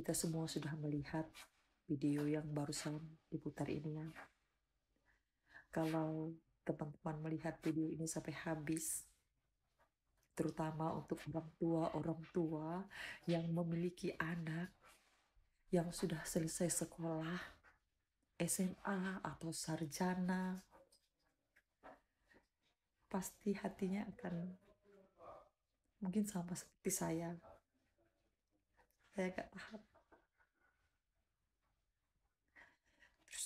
kita semua sudah melihat video yang barusan diputar ini ya. Kalau teman-teman melihat video ini sampai habis, terutama untuk orang tua-orang tua yang memiliki anak yang sudah selesai sekolah, SMA atau sarjana, pasti hatinya akan mungkin sama seperti saya. Saya gak tahap.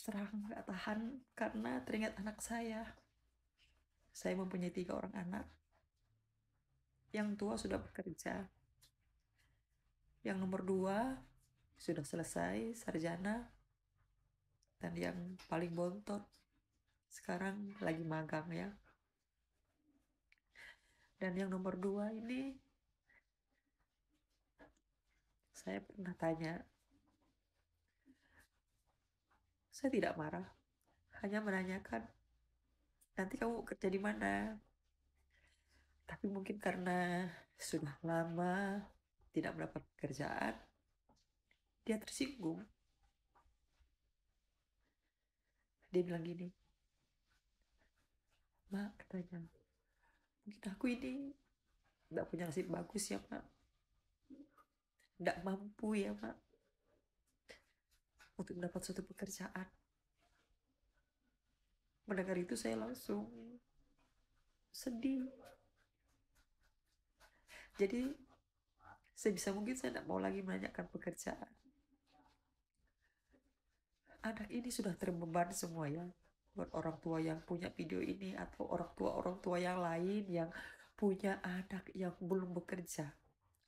terang nggak tahan karena teringat anak saya. Saya mempunyai tiga orang anak. Yang tua sudah bekerja. Yang nomor dua sudah selesai sarjana. Dan yang paling bontot sekarang lagi magang ya. Dan yang nomor dua ini saya pernah tanya saya tidak marah, hanya menanyakan, nanti kamu kerja di mana? Tapi mungkin karena sudah lama tidak mendapat pekerjaan, dia tersinggung. Dia bilang gini, Mak, katanya, mungkin aku ini tidak punya nasib bagus ya, Mak. tidak mampu ya, Mak untuk mendapat suatu pekerjaan. Mendengar itu saya langsung sedih. Jadi saya bisa mungkin saya tidak mau lagi menanyakan pekerjaan. Anak ini sudah terbeban semua ya buat orang tua yang punya video ini atau orang tua orang tua yang lain yang punya anak yang belum bekerja.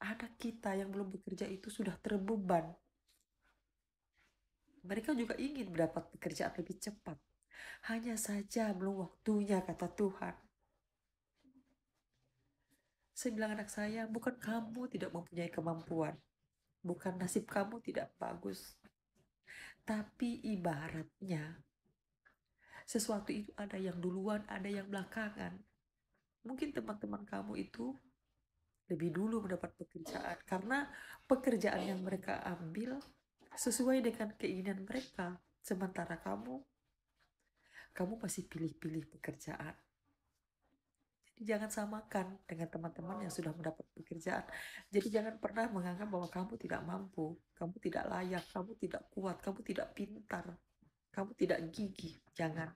Anak kita yang belum bekerja itu sudah terbeban mereka juga ingin mendapat pekerjaan lebih cepat. Hanya saja belum waktunya, kata Tuhan. Saya bilang anak saya, bukan kamu tidak mempunyai kemampuan. Bukan nasib kamu tidak bagus. Tapi ibaratnya, sesuatu itu ada yang duluan, ada yang belakangan. Mungkin teman-teman kamu itu lebih dulu mendapat pekerjaan. Karena pekerjaan yang mereka ambil sesuai dengan keinginan mereka. Sementara kamu, kamu masih pilih-pilih pekerjaan. Jadi jangan samakan dengan teman-teman yang sudah mendapat pekerjaan. Jadi jangan pernah menganggap bahwa kamu tidak mampu, kamu tidak layak, kamu tidak kuat, kamu tidak pintar, kamu tidak gigih. Jangan.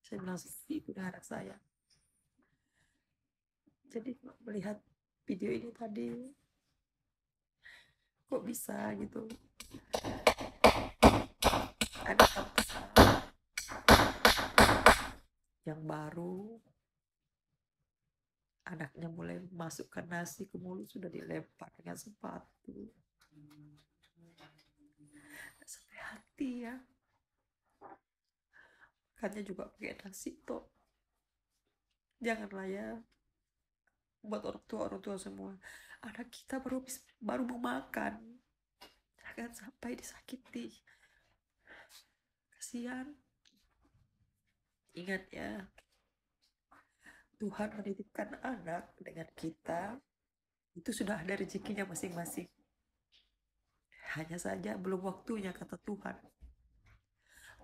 Saya bilang seperti itu anak saya. Jadi melihat video ini tadi kok bisa gitu ada yang baru anaknya mulai masukkan nasi ke mulut sudah dilempar dengan sepatu sampai hati ya makannya juga pakai nasi tuh janganlah ya buat orang tua orang tua semua anak kita baru baru mau makan jangan sampai disakiti kasihan ingat ya Tuhan menitipkan anak dengan kita itu sudah ada rezekinya masing-masing hanya saja belum waktunya kata Tuhan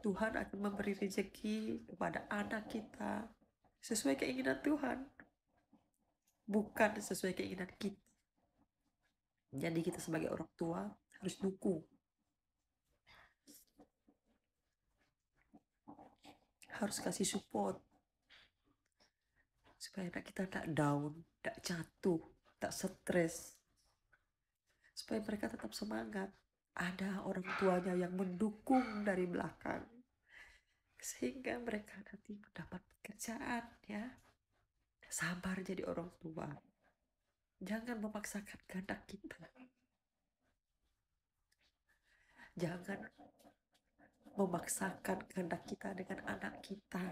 Tuhan akan memberi rezeki kepada anak kita sesuai keinginan Tuhan bukan sesuai keinginan kita jadi kita sebagai orang tua harus dukung harus kasih support supaya anak kita tak down, tak jatuh, tak stres. Supaya mereka tetap semangat. Ada orang tuanya yang mendukung dari belakang. Sehingga mereka nanti mendapat pekerjaan ya. Sabar jadi orang tua. Jangan memaksakan kehendak kita. Jangan memaksakan kehendak kita dengan anak kita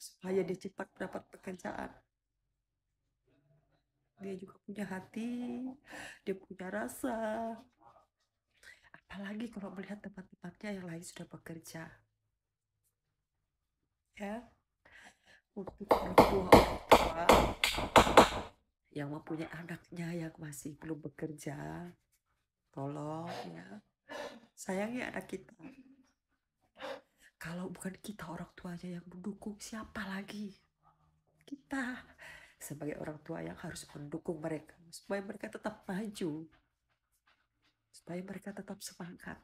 supaya dia cepat mendapat pekerjaan. Dia juga punya hati, dia punya rasa. Apalagi kalau melihat tempat-tempatnya yang lain sudah bekerja. Ya, untuk orang orang tua yang mempunyai anaknya yang masih belum bekerja, tolong ya, sayangi anak kita. Kalau bukan kita orang tuanya yang mendukung, siapa lagi? Kita sebagai orang tua yang harus mendukung mereka supaya mereka tetap maju, supaya mereka tetap semangat.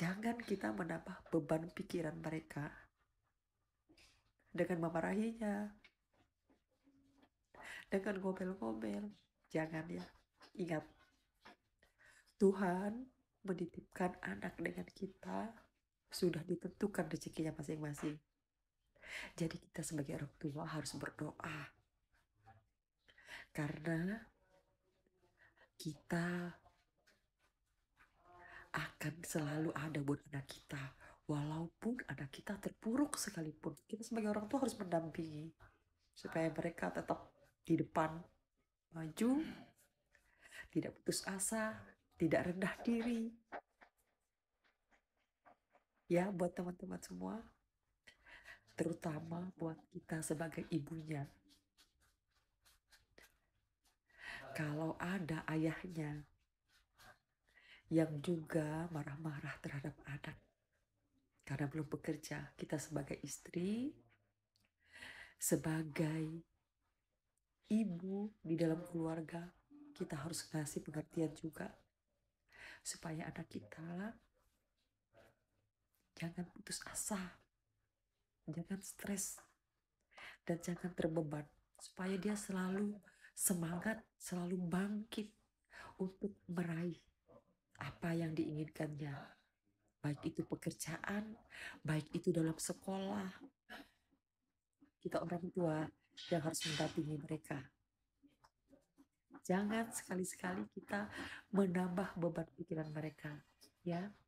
Jangan kita menambah beban pikiran mereka dengan memarahinya, dengan ngomel-ngomel. Jangan ya. Ingat, Tuhan menitipkan anak dengan kita sudah ditentukan rezekinya masing-masing. Jadi kita sebagai orang tua harus berdoa. Karena kita akan selalu ada buat anak kita. Walaupun anak kita terpuruk sekalipun, kita sebagai orang tua harus mendampingi supaya mereka tetap di depan maju, tidak putus asa, tidak rendah diri. Ya, buat teman-teman semua, terutama buat kita sebagai ibunya. Kalau ada ayahnya yang juga marah-marah terhadap anak karena belum bekerja, kita sebagai istri, sebagai ibu di dalam keluarga kita harus ngasih pengertian juga supaya anak kita jangan putus asa jangan stres dan jangan terbeban supaya dia selalu semangat selalu bangkit untuk meraih apa yang diinginkannya baik itu pekerjaan baik itu dalam sekolah kita orang tua yang harus mendampingi mereka. Jangan sekali-sekali kita menambah beban pikiran mereka, ya.